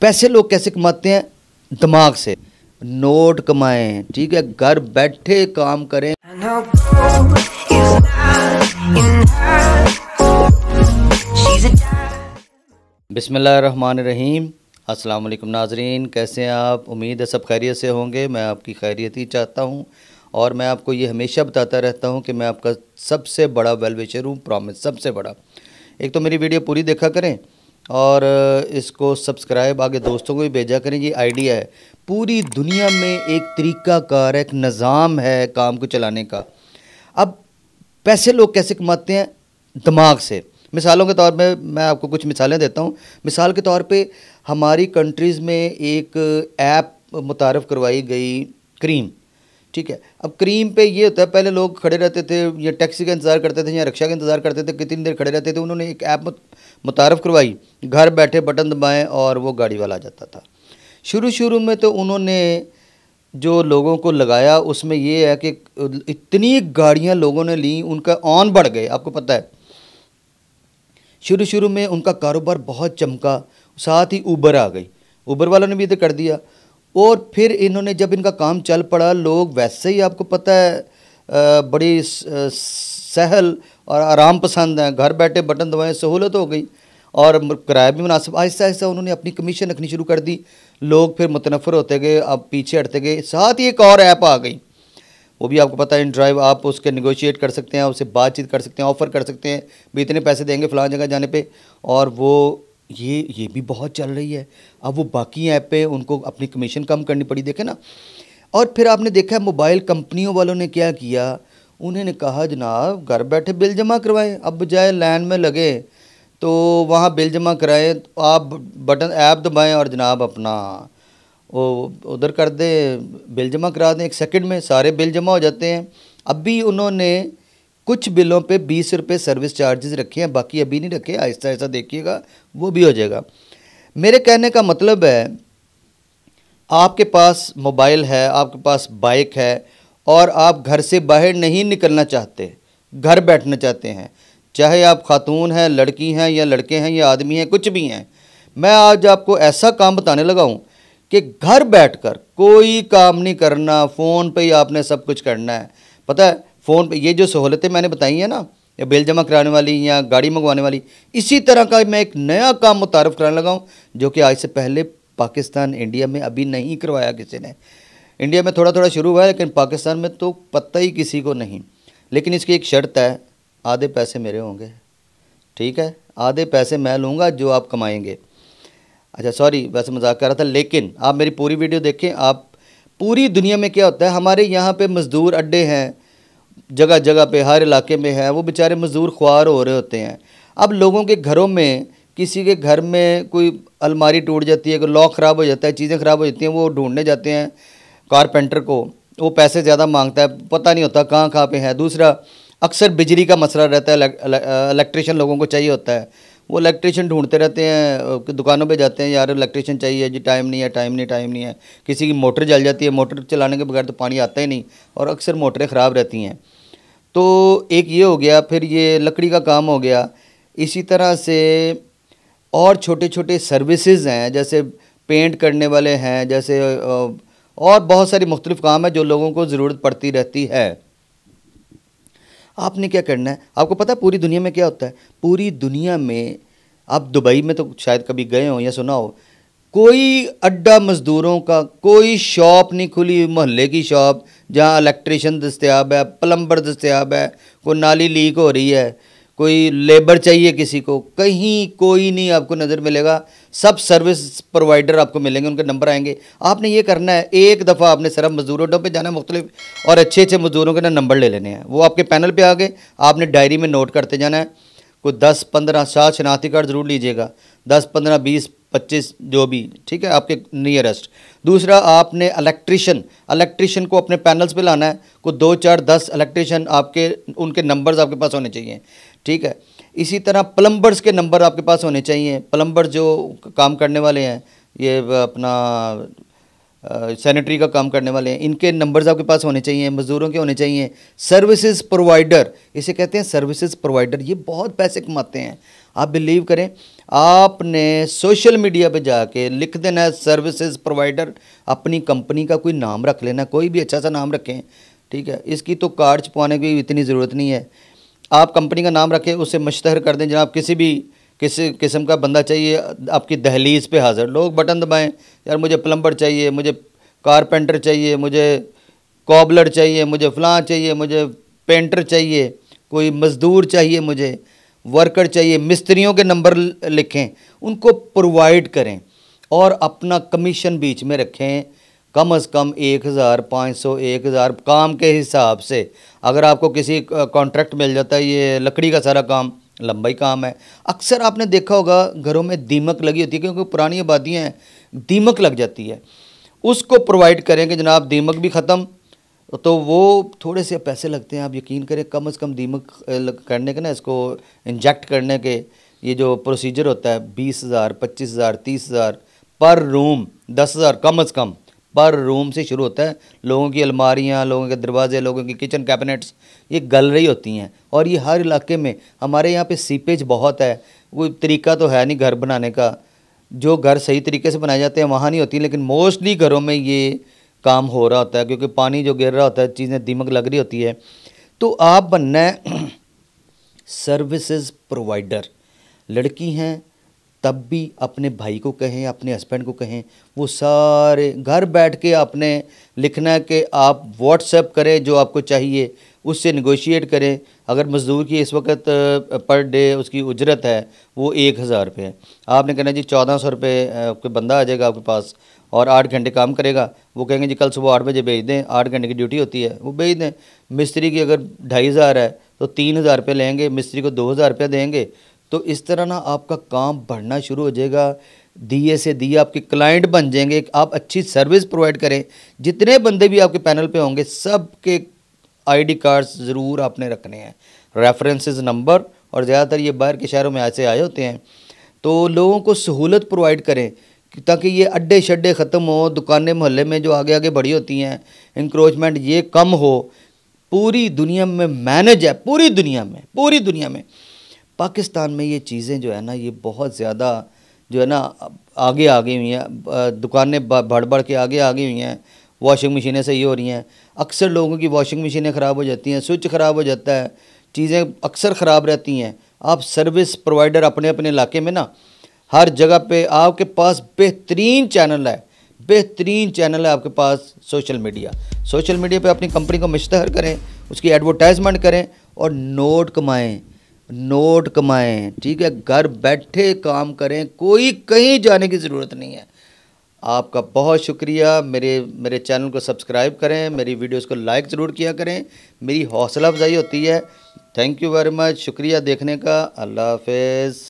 पैसे लोग कैसे कमाते हैं दिमाग से नोट कमाएं ठीक है घर बैठे काम करें बिसमान रहीम अस्सलाम वालेकुम नाजरीन कैसे हैं आप उम्मीद है सब खैरियत से होंगे मैं आपकी खैरियत ही चाहता हूं और मैं आपको ये हमेशा बताता रहता हूं कि मैं आपका सबसे बड़ा वेलविशर हूं प्रॉमिस सबसे बड़ा एक तो मेरी वीडियो पूरी देखा करें और इसको सब्सक्राइब आगे दोस्तों को भी भेजा करें ये आइडिया है पूरी दुनिया में एक तरीक़ाकार एक निज़ाम है काम को चलाने का अब पैसे लोग कैसे कमाते हैं दिमाग से मिसालों के तौर पे मैं आपको कुछ मिसालें देता हूँ मिसाल के तौर पे हमारी कंट्रीज़ में एक ऐप मुतारफ़ करवाई गई क्रीम ठीक है अब क्रीम पे ये होता है पहले लोग खड़े रहते थे या टैक्सी का इंतज़ार करते थे या रिक्शा का इंतज़ार करते थे कितनी देर खड़े रहते थे उन्होंने एक ऐप मुतारफ़ करवाई घर बैठे बटन दबाएँ और वो गाड़ी वाला आ जाता था शुरू शुरू में तो उन्होंने जो लोगों को लगाया उसमें ये है कि इतनी गाड़ियां लोगों ने ली उनका ऑन बढ़ गए आपको पता है शुरू शुरू में उनका कारोबार बहुत चमका साथ ही ऊबर आ गई ऊबर वालों ने भी तो कर दिया और फिर इन्होंने जब इनका काम चल पड़ा लोग वैसे ही आपको पता है बड़ी सहल और आराम पसंद हैं घर बैठे बटन दबाएँ सहूलत हो गई और किराया भी मुनासिब आहिस्ता आहिस्ता उन्होंने अपनी कमीशन रखनी शुरू कर दी लोग फिर मुतनफर होते गए अब पीछे हटते गए साथ ही एक और ऐप आ गई वो भी आपको पता है इन ड्राइव आप उसके निगोशिएट कर सकते हैं उससे बातचीत कर सकते हैं ऑफ़र कर सकते हैं भी इतने पैसे देंगे फ़लाँ जगह जाने पर और वो ये ये भी बहुत चल रही है अब वो बाकी ऐप पे उनको अपनी कमीशन कम करनी पड़ी देखे ना और फिर आपने देखा है मोबाइल कंपनियों वालों ने क्या किया उन्होंने कहा जनाब घर बैठे बिल जमा करवाए अब बजाय लाइन में लगे तो वहाँ बिल जमा कराए तो आप बटन ऐप दबाएं और जनाब अपना वो उधर कर दे बिल जमा करा दें एक सेकंड में सारे बिल जमा हो जाते हैं अभी उन्होंने कुछ बिलों पे बीस रुपये सर्विस चार्जेस रखे हैं बाकी अभी नहीं रखे आहिस्ता आहिस्ता देखिएगा वो भी हो जाएगा मेरे कहने का मतलब है आपके पास मोबाइल है आपके पास बाइक है और आप घर से बाहर नहीं निकलना चाहते घर बैठना चाहते हैं चाहे आप खातून हैं लड़की हैं या लड़के हैं या आदमी हैं कुछ भी हैं मैं आज आपको ऐसा काम बताने लगा हूँ कि घर बैठकर कोई काम नहीं करना फ़ोन पे ही आपने सब कुछ करना है पता है फ़ोन पे ये जो सहूलतें मैंने बताई हैं ना या बिल जमा कराने वाली या गाड़ी मंगवाने वाली इसी तरह का मैं एक नया काम मुतारफ़ कराने लगा हूँ जो कि आज से पहले पाकिस्तान इंडिया में अभी नहीं करवाया किसी ने इंडिया में थोड़ा थोड़ा शुरू हुआ है लेकिन पाकिस्तान में तो पता ही किसी को नहीं लेकिन इसकी एक शर्त है आधे पैसे मेरे होंगे ठीक है आधे पैसे मैं लूँगा जो आप कमाएंगे अच्छा सॉरी वैसे मजाक कर रहा था लेकिन आप मेरी पूरी वीडियो देखें आप पूरी दुनिया में क्या होता है हमारे यहाँ पे मज़दूर अड्डे हैं जगह जगह पे हर इलाके में है वो बेचारे मज़दूर ख्वार हो रहे होते हैं अब लोगों के घरों में किसी के घर में कोई अलमारी टूट जाती है कोई लॉक ख़राब हो जाता है चीज़ें ख़राब हो जाती हैं वो ढूंढने जाते हैं कारपेंटर को वो पैसे ज़्यादा मांगता है पता नहीं होता कहाँ कहाँ पे है दूसरा अक्सर बिजली का मसला रहता है इलेक्ट्रिशियन लोगों को चाहिए होता है वो इलेक्ट्रिशियन ढूंढते रहते हैं दुकानों पे जाते हैं यार इलेक्ट्रिशियन चाहिए जी टाइम नहीं है टाइम नहीं टाइम नहीं है किसी की मोटर जल जाती है मोटर चलाने के बगैर तो पानी आता ही नहीं और अक्सर मोटरें ख़राब रहती हैं तो एक ये हो गया फिर ये लकड़ी का काम हो गया इसी तरह से और छोटे छोटे सर्विसेज हैं जैसे पेंट करने वाले हैं जैसे और बहुत सारी मुख्तलिफ़ काम है जो लोगों को ज़रूरत पड़ती रहती है आपने क्या करना है आपको पता है पूरी दुनिया में क्या होता है पूरी दुनिया में आप दुबई में तो शायद कभी गए हो या सुना हो कोई अड्डा मज़दूरों का कोई शॉप नहीं खुली मोहल्ले की शॉप जहाँ इलेक्ट्रिशन दस्तियाब है प्लम्बर दस्तियाब है कोई नाली लीक हो रही है कोई लेबर चाहिए किसी को कहीं कोई नहीं आपको नज़र मिलेगा सब सर्विस प्रोवाइडर आपको मिलेंगे उनके नंबर आएंगे आपने ये करना है एक दफ़ा आपने सिर्फ मज़दूर अड्डों पर जाना मुख्तलिफ और अच्छे अच्छे मज़दूरों के ना नंबर ले लेने हैं वो आपके पैनल पर आ गए आपने डायरी में नोट करते जाना है कोई दस पंद्रह सात शनाख्ती कार्ड ज़रूर लीजिएगा दस पंद्रह बीस पच्चीस जो भी ठीक है आपके नियरेस्ट दूसरा आपने इलेक्ट्रिशन इलेक्ट्रिशन को अपने पैनल्स पे लाना है को दो चार दस इलेक्ट्रिशन आपके उनके नंबर्स आपके पास होने चाहिए ठीक है इसी तरह प्लम्बर्स के नंबर आपके पास होने चाहिए प्लम्बर जो काम करने वाले हैं ये अपना सैनिटरी का काम करने वाले हैं इनके नंबर्स आपके पास होने चाहिए मज़दूरों के होने चाहिए सर्विसेज प्रोवाइडर इसे कहते हैं सर्विसेज प्रोवाइडर ये बहुत पैसे कमाते हैं आप बिलीव करें आपने सोशल मीडिया पे जाके लिख देना है सर्विसेज प्रोवाइडर अपनी कंपनी का कोई नाम रख लेना कोई भी अच्छा सा नाम रखें ठीक है इसकी तो कार्ड छुपाने की इतनी ज़रूरत नहीं है आप कंपनी का नाम रखें उसे मुश्तहर कर दें जनाब किसी भी किसी किस्म का बंदा चाहिए आपकी दहलीज़ पे हाज़िर लोग बटन दबाएं यार मुझे प्लम्बर चाहिए मुझे कारपेंटर चाहिए मुझे कॉबलर चाहिए मुझे फ्लाँ चाहिए मुझे पेंटर चाहिए कोई मज़दूर चाहिए मुझे वर्कर चाहिए मिस्त्रियों के नंबर लिखें उनको प्रोवाइड करें और अपना कमीशन बीच में रखें कम अज़ कम एक हज़ार पाँच सौ एक हज़ार काम के हिसाब से अगर आपको किसी कॉन्ट्रैक्ट मिल जाता है ये लकड़ी का सारा काम लंबा ही काम है अक्सर आपने देखा होगा घरों में दीमक लगी होती है क्योंकि पुरानी आबादियाँ हैं दीमक लग जाती है उसको प्रोवाइड करें कि जनाब दीमक भी ख़त्म तो वो थोड़े से पैसे लगते हैं आप यकीन करें कम से कम दीमक करने के ना इसको इंजेक्ट करने के ये जो प्रोसीजर होता है बीस हज़ार पच्चीस हज़ार तीस हज़ार पर रूम दस हज़ार कम अज़ कम पर रूम से शुरू होता है लोगों की अलमारियाँ लोगों के दरवाजे लोगों की किचन कैबिनेट्स ये गल रही होती हैं और ये हर इलाके में हमारे यहाँ पे सीपेज बहुत है वो तरीका तो है नहीं घर बनाने का जो घर सही तरीके से बनाए जाते हैं वहाँ नहीं होती लेकिन मोस्टली घरों में ये काम हो रहा होता है क्योंकि पानी जो गिर रहा होता है चीज़ें दिमक लग रही होती है तो आप बनना है सर्विसेज प्रोवाइडर लड़की हैं तब भी अपने भाई को कहें अपने हस्बैंड को कहें वो सारे घर बैठ के आपने लिखना है कि आप व्हाट्सएप करें जो आपको चाहिए उससे निगोशिएट करें अगर मज़दूर की इस वक्त पर डे उसकी उजरत है वो एक हज़ार रुपये है आपने कहना जी चौदह सौ रुपये आपके बंदा आ जाएगा आपके पास और आठ घंटे काम करेगा वो कहेंगे जी कल सुबह आठ बजे भेज दें आठ घंटे की ड्यूटी होती है वो भेज दें मिस्त्री की अगर ढाई हज़ार है तो तीन हज़ार रुपये लेंगे मिस्त्री को दो हज़ार रुपया देंगे तो इस तरह ना आपका काम बढ़ना शुरू हो जाएगा दिए से दिए आपके क्लाइंट बन जाएंगे आप अच्छी सर्विस प्रोवाइड करें जितने बंदे भी आपके पैनल पर होंगे सब के डी कार्ड्स ज़रूर आपने रखने हैं रेफरेंसेज नंबर और ज़्यादातर ये बाहर के शहरों में ऐसे आए होते हैं तो लोगों को सहूलत प्रोवाइड करें ताकि ये अड्डे शड्डे ख़त्म हो दुकानें मोहल्ले में जो आगे आगे बढ़ी होती हैं इंक्रोचमेंट ये कम हो पूरी दुनिया में मैनेज है पूरी दुनिया में पूरी दुनिया में पाकिस्तान में ये चीज़ें जो है ना ये बहुत ज़्यादा जो है ना आगे आ गई हुई हैं दुकानें बढ़ बढ़ के आगे आ गई हुई हैं वॉशिंग मशीनें सही हो रही हैं अक्सर लोगों की वॉशिंग मशीनें ख़राब हो जाती हैं स्विच ख़राब हो जाता है चीज़ें अक्सर ख़राब रहती हैं आप सर्विस प्रोवाइडर अपने अपने इलाके में ना हर जगह पे आपके पास बेहतरीन चैनल है बेहतरीन चैनल है आपके पास सोशल मीडिया सोशल मीडिया पे अपनी कंपनी को मुश्तहर करें उसकी एडवर्टाइजमेंट करें और नोट कमाएं नोट कमाएं ठीक है घर बैठे काम करें कोई कहीं जाने की ज़रूरत नहीं है आपका बहुत शुक्रिया मेरे मेरे चैनल को सब्सक्राइब करें मेरी वीडियोस को लाइक ज़रूर किया करें मेरी हौसला अफजाई होती है थैंक यू वेरी मच शुक्रिया देखने का अल्लाह हाफ